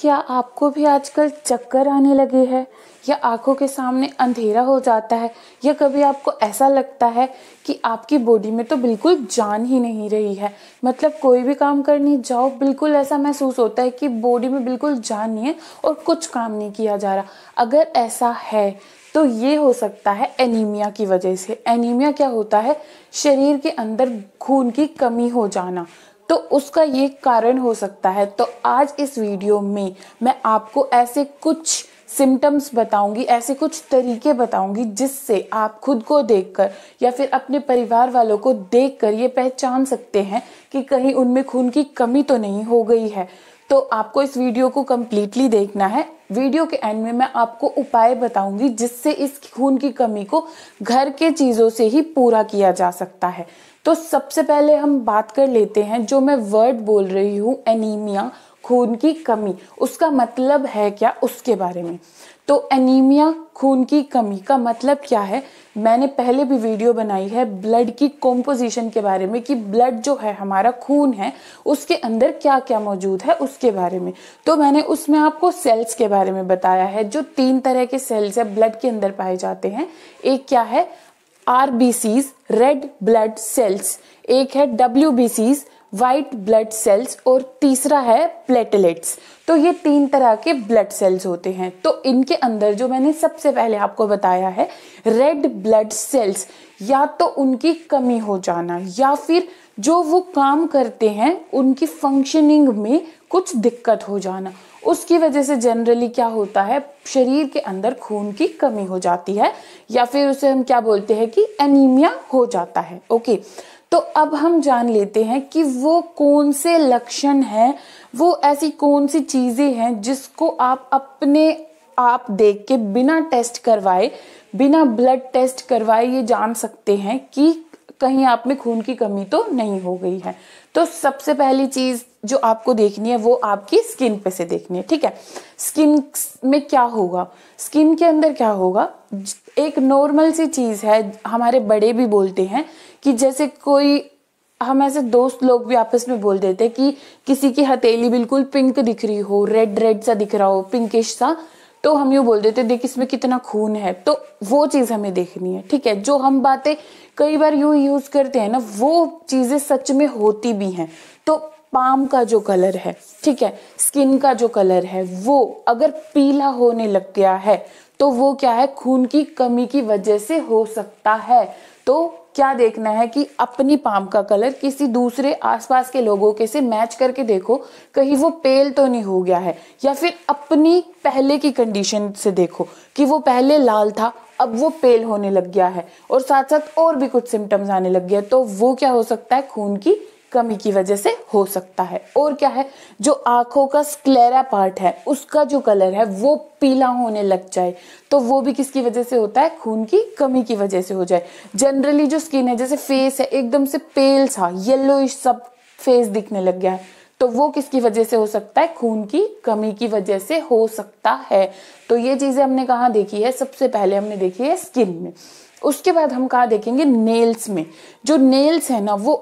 क्या आपको भी आजकल चक्कर आने लगे हैं या आंखों के सामने अंधेरा हो जाता है या कभी आपको ऐसा लगता है कि आपकी बॉडी में तो बिल्कुल जान ही नहीं रही है मतलब कोई भी काम करने जाओ बिल्कुल ऐसा महसूस होता है कि बॉडी में बिल्कुल जान नहीं है और कुछ काम नहीं किया जा रहा अगर ऐसा है तो ये हो सकता है एनीमिया की वजह से एनीमिया क्या होता है शरीर के अंदर खून की कमी हो जाना तो उसका ये कारण हो सकता है तो आज इस वीडियो में मैं आपको ऐसे कुछ सिम्टम्स बताऊंगी ऐसे कुछ तरीके बताऊंगी जिससे आप खुद को देखकर या फिर अपने परिवार वालों को देखकर ये पहचान सकते हैं कि कहीं उनमें खून की कमी तो नहीं हो गई है तो आपको इस वीडियो को कम्प्लीटली देखना है वीडियो के एंड में मैं आपको उपाय बताऊंगी जिससे इस खून की कमी को घर के चीज़ों से ही पूरा किया जा सकता है तो सबसे पहले हम बात कर लेते हैं जो मैं वर्ड बोल रही हूँ एनीमिया खून की कमी उसका मतलब है क्या उसके बारे में तो एनीमिया खून की कमी का मतलब क्या है मैंने पहले भी वीडियो बनाई है ब्लड की कॉम्पोजिशन के बारे में कि ब्लड जो है हमारा खून है उसके अंदर क्या क्या मौजूद है उसके बारे में तो मैंने उसमें आपको सेल्स के बारे में बताया है जो तीन तरह के सेल्स है ब्लड के अंदर पाए जाते हैं एक क्या है आर रेड ब्लड सेल्स एक है डब्ल्यू वाइट ब्लड सेल्स और तीसरा है प्लेटलेट्स तो ये तीन तरह के ब्लड सेल्स होते हैं तो इनके अंदर जो मैंने सबसे पहले आपको बताया है रेड ब्लड सेल्स या तो उनकी कमी हो जाना या फिर जो वो काम करते हैं उनकी फंक्शनिंग में कुछ दिक्कत हो जाना उसकी वजह से जनरली क्या होता है शरीर के अंदर खून की कमी हो जाती है या फिर उसे हम क्या बोलते हैं कि एनीमिया हो जाता है ओके तो अब हम जान लेते हैं कि वो कौन से लक्षण हैं वो ऐसी कौन सी चीज़ें हैं जिसको आप अपने आप देख के बिना टेस्ट करवाए बिना ब्लड टेस्ट करवाए ये जान सकते हैं कि कहीं आप में खून की कमी तो नहीं हो गई है तो सबसे पहली चीज़ जो आपको देखनी है वो आपकी स्किन पे से देखनी है ठीक है स्किन में क्या होगा स्किन के अंदर क्या होगा एक नॉर्मल सी चीज़ है हमारे बड़े भी बोलते हैं कि जैसे कोई हम ऐसे दोस्त लोग भी आपस में बोल देते हैं कि किसी की हथेली बिल्कुल पिंक दिख रही हो रेड रेड सा दिख रहा हो पिंकिश सा तो हम यू बोल देते देख इसमें कितना खून है तो वो चीज़ हमें देखनी है ठीक है जो हम बातें कई बार यू यूज़ करते हैं ना वो चीज़ें सच में होती भी हैं तो पाम का जो कलर है ठीक है स्किन का जो कलर है वो अगर पीला होने लग गया है तो वो क्या है खून की कमी की वजह से हो सकता है तो क्या देखना है कि अपनी पाम का कलर किसी दूसरे आसपास के लोगों के से मैच करके देखो कहीं वो पेल तो नहीं हो गया है या फिर अपनी पहले की कंडीशन से देखो कि वो पहले लाल था अब वो पेल होने लग गया है और साथ साथ और भी कुछ सिम्टम्स आने लग गया तो वो क्या हो सकता है खून की कमी की वजह से हो सकता है और क्या है जो आंखों का स्क्लेरा पार्ट है उसका जो कलर है वो पीला होने लग जाए तो वो भी किसकी वजह से होता है खून की कमी की वजह से हो जाए जनरली जो स्किन है जैसे फेस है एकदम से पेल सा येलो सब फेस दिखने लग गया है तो वो किसकी वजह से हो सकता है खून की कमी की वजह से हो सकता है तो ये चीज़ें हमने कहा देखी है सबसे पहले हमने देखी है स्किन में उसके बाद हम कहा देखेंगे नेल्स में जो नेल्स है ना वो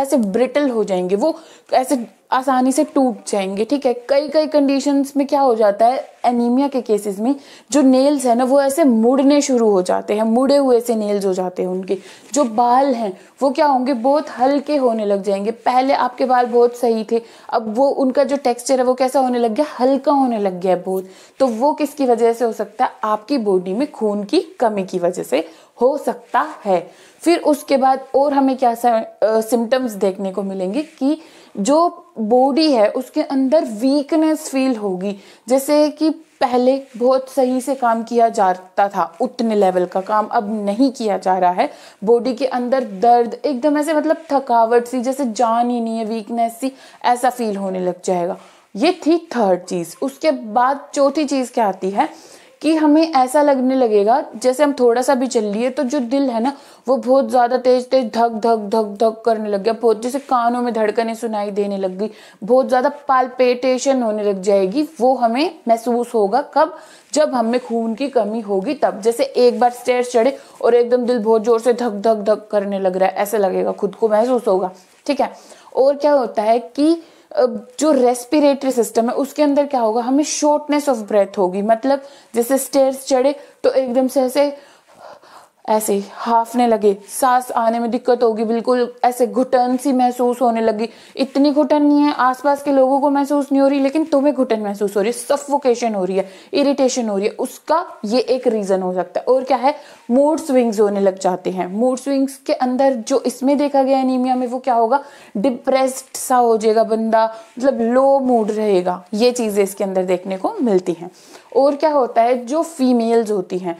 ऐसे ब्रिटल हो जाएंगे वो ऐसे आसानी से टूट जाएंगे ठीक है कई कई कंडीशंस में क्या हो जाता है एनीमिया के केसेस में जो नेल्स है ना वो ऐसे मुड़ने शुरू हो जाते हैं मुड़े हुए से नेल्स हो जाते हैं उनके जो बाल हैं वो क्या होंगे बहुत हल्के होने लग जाएंगे पहले आपके बाल बहुत सही थे अब वो उनका जो टेक्सचर है वो कैसा होने लग गया हल्का होने लग गया है बहुत तो वो किसकी वजह से हो सकता है आपकी बॉडी में खून की कमी की वजह से हो सकता है फिर उसके बाद और हमें क्या सिम्टम्स देखने को मिलेंगे कि जो बॉडी है उसके अंदर वीकनेस फील होगी जैसे कि पहले बहुत सही से काम किया जाता था उतने लेवल का काम अब नहीं किया जा रहा है बॉडी के अंदर दर्द एकदम ऐसे मतलब थकावट सी जैसे जान ही नहीं है वीकनेस सी ऐसा फील होने लग जाएगा ये थी थर्ड चीज़ उसके बाद चौथी चीज़ क्या आती है कि हमें ऐसा लगने लगेगा जैसे हम थोड़ा सा भी चल लिए तो जो दिल है ना वो बहुत ज़्यादा तेज तेज धक धक धक धक करने लग गया बहुत जैसे कानों में धड़कने सुनाई देने लग गई बहुत ज़्यादा पालपेटेशन होने लग जाएगी वो हमें महसूस होगा कब जब हमें खून की कमी होगी तब जैसे एक बार स्टेयर चढ़े और एकदम दिल बहुत जोर से धक धक धक करने लग रहा है ऐसा लगेगा खुद को महसूस होगा ठीक है और क्या होता है कि जो रेस्पिरेटरी सिस्टम है उसके अंदर क्या होगा हमें शॉर्टनेस ऑफ ब्रेथ होगी मतलब जैसे स्टेयर्स चढ़े तो एकदम से ऐसे ऐसे हाफने लगे सांस आने में दिक्कत होगी बिल्कुल ऐसे घुटन सी महसूस होने लगी इतनी घुटन नहीं है आसपास के लोगों को महसूस नहीं हो रही लेकिन तुम्हें घुटन महसूस हो रही है सफोकेशन हो रही है इरिटेशन हो रही है उसका ये एक रीज़न हो सकता है और क्या है मूड स्विंग्स होने लग जाते हैं मूड स्विंग्स के अंदर जो इसमें देखा गया एनीमिया में वो क्या होगा डिप्रेस्ड सा हो जाएगा बंदा मतलब लो मूड रहेगा ये चीज़ें इसके अंदर देखने को मिलती हैं और क्या होता है जो फीमेल्स होती हैं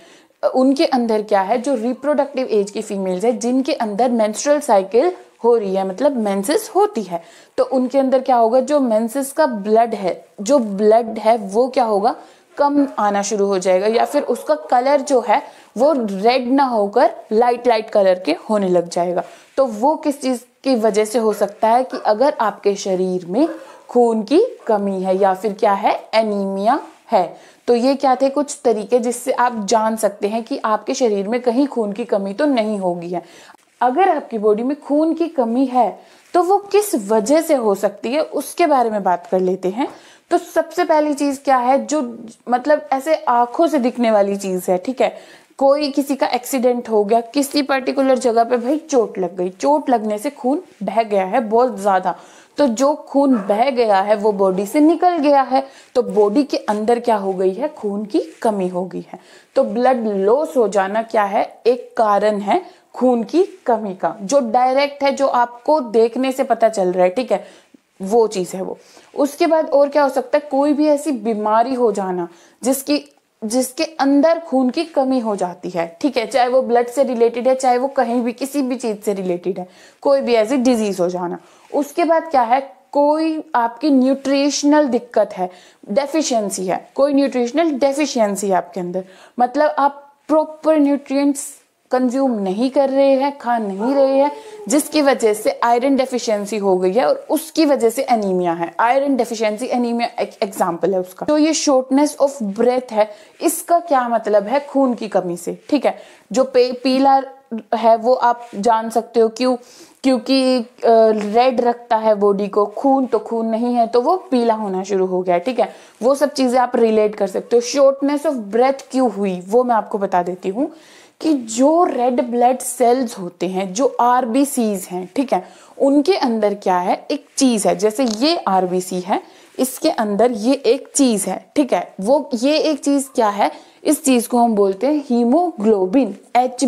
उनके अंदर क्या है जो रिप्रोडक्टिव एज की फीमेल्स है जिनके अंदर मेंस्ट्रुअल साइकिल हो रही है मतलब मेंसेस होती है तो उनके अंदर क्या होगा जो मेंसेस का ब्लड है जो ब्लड है वो क्या होगा कम आना शुरू हो जाएगा या फिर उसका कलर जो है वो रेड ना होकर लाइट लाइट कलर के होने लग जाएगा तो वो किस चीज़ की वजह से हो सकता है कि अगर आपके शरीर में खून की कमी है या फिर क्या है एनीमिया है तो ये क्या थे कुछ तरीके जिससे आप जान सकते हैं कि आपके शरीर में कहीं खून की कमी तो नहीं होगी है अगर आपकी बॉडी में खून की कमी है तो वो किस वजह से हो सकती है उसके बारे में बात कर लेते हैं तो सबसे पहली चीज़ क्या है जो मतलब ऐसे आंखों से दिखने वाली चीज़ है ठीक है कोई किसी का एक्सीडेंट हो गया किसी पर्टिकुलर जगह पे भाई चोट लग गई चोट लगने से खून बह गया है बहुत ज़्यादा तो जो खून बह गया है वो बॉडी से निकल गया है तो बॉडी के अंदर क्या हो गई है खून की कमी हो गई है तो ब्लड लॉस हो जाना क्या है एक कारण है खून की कमी का जो डायरेक्ट है जो आपको देखने से पता चल रहा है ठीक है वो चीज़ है वो उसके बाद और क्या हो सकता है कोई भी ऐसी बीमारी हो जाना जिसकी जिसके अंदर खून की कमी हो जाती है ठीक है चाहे वो ब्लड से रिलेटेड है चाहे वो कहीं भी किसी भी चीज़ से रिलेटेड है कोई भी ऐसी डिजीज हो जाना उसके बाद क्या है कोई आपकी न्यूट्रिशनल दिक्कत है डेफिशिएंसी है कोई न्यूट्रिशनल डेफिशिएंसी है आपके अंदर मतलब आप प्रॉपर न्यूट्रिएंट्स कंज्यूम नहीं कर रहे हैं खा नहीं रहे हैं जिसकी वजह से आयरन डेफिशिएंसी हो गई है और उसकी वजह से एनीमिया है आयरन डेफिशिएंसी एनीमिया एक एग्जाम्पल है उसका तो ये शॉर्टनेस ऑफ ब्रेथ है इसका क्या मतलब है खून की कमी से ठीक है जो पे पीला है वो आप जान सकते हो क्यों क्योंकि रेड रखता है बॉडी को खून तो खून नहीं है तो वो पीला होना शुरू हो गया ठीक है वो सब चीज़ें आप रिलेट कर सकते हो शॉर्टनेस ऑफ ब्रेथ क्यों हुई वो मैं आपको बता देती हूँ कि जो रेड ब्लड सेल्स होते हैं जो आर हैं ठीक है उनके अंदर क्या है एक चीज़ है जैसे ये आर है इसके अंदर ये एक चीज़ है ठीक है वो ये एक चीज़ क्या है इस चीज़ को हम बोलते हैं हीमोग्लोबिन एच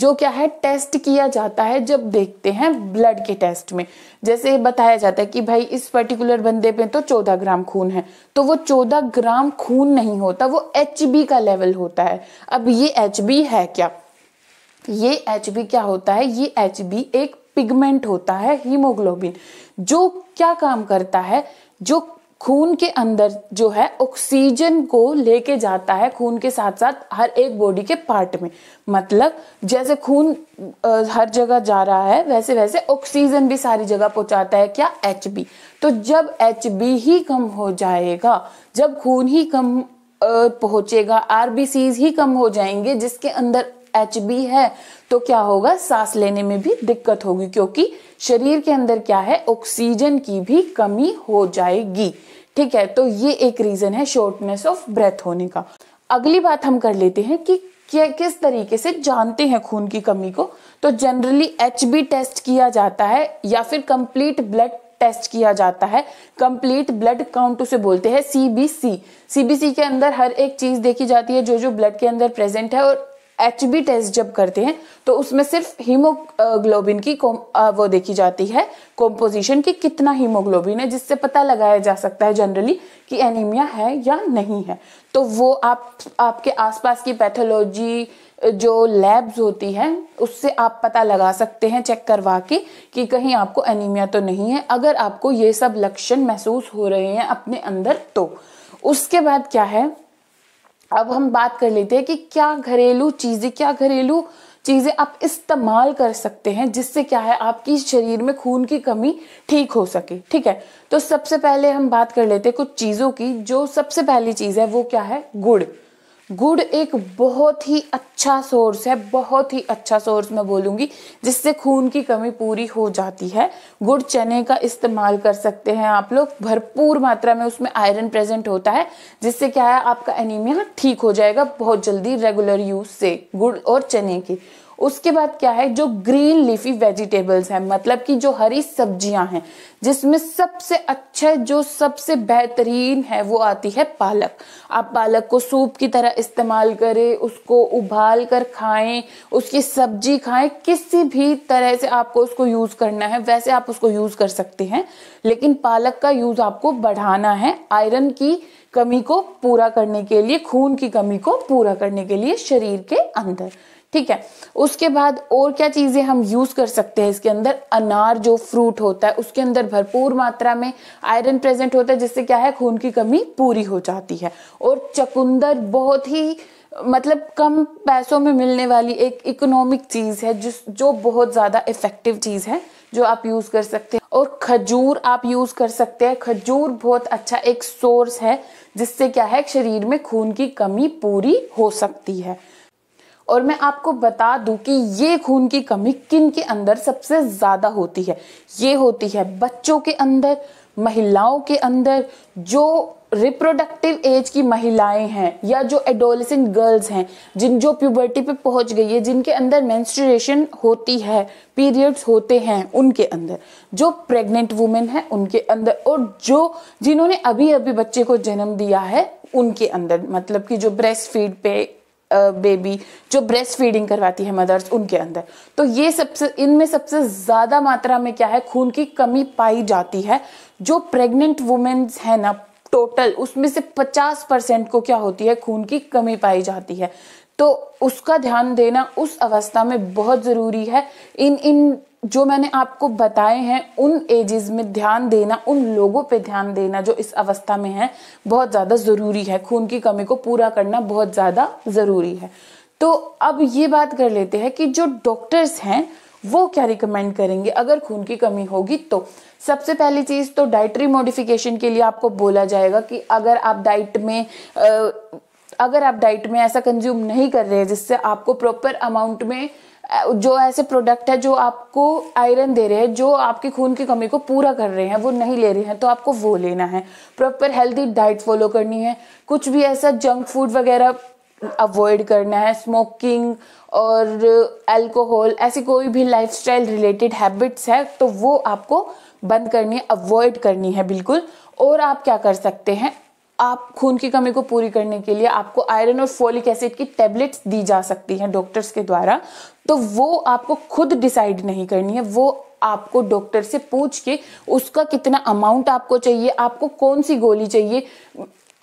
जो क्या है टेस्ट किया जाता है जब देखते हैं ब्लड के टेस्ट में जैसे बताया जाता है कि भाई इस पर्टिकुलर बंदे पे तो चौदह ग्राम खून है तो वो चौदह ग्राम खून नहीं होता वो एच का लेवल होता है अब ये एच है क्या ये एच क्या होता है ये एच एक पिगमेंट होता है हीमोग्लोबिन जो क्या काम करता है जो खून के अंदर जो है ऑक्सीजन को लेके जाता है खून के साथ साथ हर एक बॉडी के पार्ट में मतलब जैसे खून हर जगह जा रहा है वैसे वैसे ऑक्सीजन भी सारी जगह पहुंचाता है क्या एच बी तो जब एच बी ही कम हो जाएगा जब खून ही कम पहुंचेगा आरबीसी ही कम हो जाएंगे जिसके अंदर एच बी है तो क्या होगा सांस लेने में भी दिक्कत होगी क्योंकि शरीर के अंदर क्या है ऑक्सीजन की भी कमी हो जाएगी ठीक है तो ये एक रीजन है शॉर्टनेस ऑफ ब्रेथ होने का अगली बात हम कर लेते हैं कि क्या किस तरीके से जानते हैं खून की कमी को तो जनरली एच बी टेस्ट किया जाता है या फिर कंप्लीट ब्लड टेस्ट किया जाता है कंप्लीट ब्लड काउंट उसे बोलते हैं सीबीसी सीबीसी के अंदर हर एक चीज देखी जाती है जो जो ब्लड के अंदर प्रेजेंट है और एच बी टेस्ट जब करते हैं तो उसमें सिर्फ हीमोग्लोबिन की वो देखी जाती है कॉम्पोजिशन की कितना हीमोग्लोबिन है जिससे पता लगाया जा सकता है जनरली कि एनीमिया है या नहीं है तो वो आप आपके आसपास की पैथोलॉजी जो लैब्स होती है उससे आप पता लगा सकते हैं चेक करवा के कि कहीं आपको एनीमिया तो नहीं है अगर आपको ये सब लक्षण महसूस हो रहे हैं अपने अंदर तो उसके बाद क्या है अब हम बात कर लेते हैं कि क्या घरेलू चीज़ें क्या घरेलू चीज़ें आप इस्तेमाल कर सकते हैं जिससे क्या है आपकी शरीर में खून की कमी ठीक हो सके ठीक है तो सबसे पहले हम बात कर लेते हैं कुछ चीज़ों की जो सबसे पहली चीज़ है वो क्या है गुड़ गुड़ एक बहुत ही अच्छा सोर्स है बहुत ही अच्छा सोर्स मैं बोलूँगी जिससे खून की कमी पूरी हो जाती है गुड़ चने का इस्तेमाल कर सकते हैं आप लोग भरपूर मात्रा में उसमें आयरन प्रेजेंट होता है जिससे क्या है आपका एनीमिया ठीक हो जाएगा बहुत जल्दी रेगुलर यूज से गुड़ और चने की उसके बाद क्या है जो ग्रीन लीफी वेजिटेबल्स हैं मतलब कि जो हरी सब्जियां हैं जिसमें सबसे अच्छा जो सबसे बेहतरीन है वो आती है पालक आप पालक को सूप की तरह इस्तेमाल करें उसको उबाल कर खाएं उसकी सब्जी खाएं किसी भी तरह से आपको उसको यूज़ करना है वैसे आप उसको यूज़ कर सकते हैं लेकिन पालक का यूज़ आपको बढ़ाना है आयरन की कमी को पूरा करने के लिए खून की कमी को पूरा करने के लिए शरीर के अंदर ठीक है उसके बाद और क्या चीज़ें हम यूज़ कर सकते हैं इसके अंदर अनार जो फ्रूट होता है उसके अंदर भरपूर मात्रा में आयरन प्रेजेंट होता है जिससे क्या है खून की कमी पूरी हो जाती है और चकुंदर बहुत ही मतलब कम पैसों में मिलने वाली एक इकोनॉमिक चीज़ है जिस जो बहुत ज़्यादा इफ़ेक्टिव चीज़ है जो आप यूज़ कर सकते हैं और खजूर आप यूज़ कर सकते हैं खजूर बहुत अच्छा एक सोर्स है जिससे क्या है शरीर में खून की कमी पूरी हो सकती है और मैं आपको बता दूं कि ये खून की कमी किन के अंदर सबसे ज़्यादा होती है ये होती है बच्चों के अंदर महिलाओं के अंदर जो रिप्रोडक्टिव एज की महिलाएं हैं या जो एडोलसेंट गर्ल्स हैं जिन जो प्यूबर्टी पे पहुंच गई है जिनके अंदर मेंस्ट्रुएशन होती है पीरियड्स होते हैं उनके अंदर जो प्रेग्नेंट वुमेन है उनके अंदर और जो जिन्होंने अभी अभी बच्चे को जन्म दिया है उनके अंदर मतलब कि जो ब्रेस्ट फीड पे बेबी जो ब्रेस्ट फीडिंग करवाती है मदर्स उनके अंदर तो ये सबसे इनमें सबसे ज़्यादा मात्रा में क्या है खून की कमी पाई जाती है जो प्रेग्नेंट वुमेन्स है ना टोटल उसमें से 50 परसेंट को क्या होती है खून की कमी पाई जाती है तो उसका ध्यान देना उस अवस्था में बहुत ज़रूरी है इन इन जो मैंने आपको बताए हैं उन एजेस में ध्यान देना उन लोगों पे ध्यान देना जो इस अवस्था में है बहुत ज़्यादा ज़रूरी है खून की कमी को पूरा करना बहुत ज़्यादा ज़रूरी है तो अब ये बात कर लेते हैं कि जो डॉक्टर्स हैं वो क्या रिकमेंड करेंगे अगर खून की कमी होगी तो सबसे पहली चीज़ तो डाइटरी मॉडिफिकेशन के लिए आपको बोला जाएगा कि अगर आप डाइट में अगर आप डाइट में ऐसा कंज्यूम नहीं कर रहे हैं जिससे आपको प्रॉपर अमाउंट में जो ऐसे प्रोडक्ट है जो आपको आयरन दे रहे हैं जो आपके खून की कमी को पूरा कर रहे हैं वो नहीं ले रहे हैं तो आपको वो लेना है प्रॉपर हेल्दी डाइट फॉलो करनी है कुछ भी ऐसा जंक फूड वगैरह अवॉइड करना है स्मोकिंग और अल्कोहल ऐसी कोई भी लाइफस्टाइल रिलेटेड हैबिट्स है तो वो आपको बंद करनी है अवॉइड करनी है बिल्कुल और आप क्या कर सकते हैं आप खून की कमी को पूरी करने के लिए आपको आयरन और फोलिक एसिड की टेबलेट्स दी जा सकती हैं डॉक्टर्स के द्वारा तो वो आपको खुद डिसाइड नहीं करनी है वो आपको डॉक्टर से पूछ के उसका कितना अमाउंट आपको चाहिए आपको कौन सी गोली चाहिए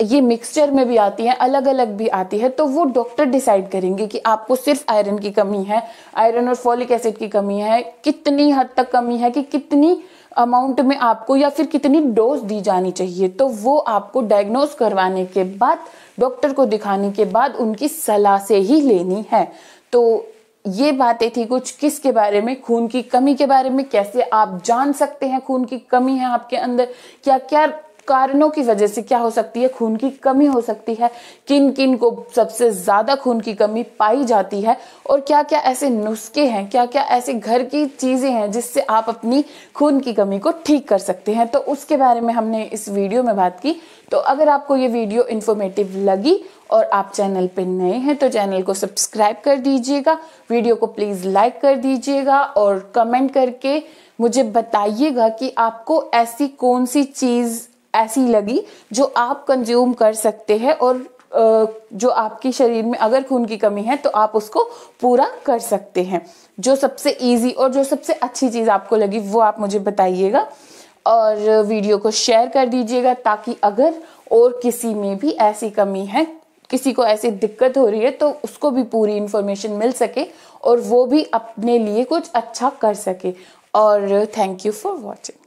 ये मिक्सचर में भी आती है अलग अलग भी आती है तो वो डॉक्टर डिसाइड करेंगे कि आपको सिर्फ आयरन की कमी है आयरन और फॉलिक एसिड की कमी है कितनी हद तक कमी है कि कितनी अमाउंट में आपको या फिर कितनी डोज दी जानी चाहिए तो वो आपको डायग्नोज करवाने के बाद डॉक्टर को दिखाने के बाद उनकी सलाह से ही लेनी है तो ये बातें थी कुछ किसके बारे में खून की कमी के बारे में कैसे आप जान सकते हैं खून की कमी है आपके अंदर क्या क्या कारणों की वजह से क्या हो सकती है खून की कमी हो सकती है किन किन को सबसे ज़्यादा खून की कमी पाई जाती है और क्या क्या ऐसे नुस्खे हैं क्या क्या ऐसे घर की चीज़ें हैं जिससे आप अपनी खून की कमी को ठीक कर सकते हैं तो उसके बारे में हमने इस वीडियो में बात की तो अगर आपको ये वीडियो इन्फॉर्मेटिव लगी और आप चैनल पर नए हैं तो चैनल को सब्सक्राइब कर दीजिएगा वीडियो को प्लीज़ लाइक कर दीजिएगा और कमेंट करके मुझे बताइएगा कि आपको ऐसी कौन सी चीज़ ऐसी लगी जो आप कंज्यूम कर सकते हैं और जो आपके शरीर में अगर खून की कमी है तो आप उसको पूरा कर सकते हैं जो सबसे इजी और जो सबसे अच्छी चीज़ आपको लगी वो आप मुझे बताइएगा और वीडियो को शेयर कर दीजिएगा ताकि अगर और किसी में भी ऐसी कमी है किसी को ऐसी दिक्कत हो रही है तो उसको भी पूरी इन्फॉर्मेशन मिल सके और वो भी अपने लिए कुछ अच्छा कर सके और थैंक यू फॉर वॉचिंग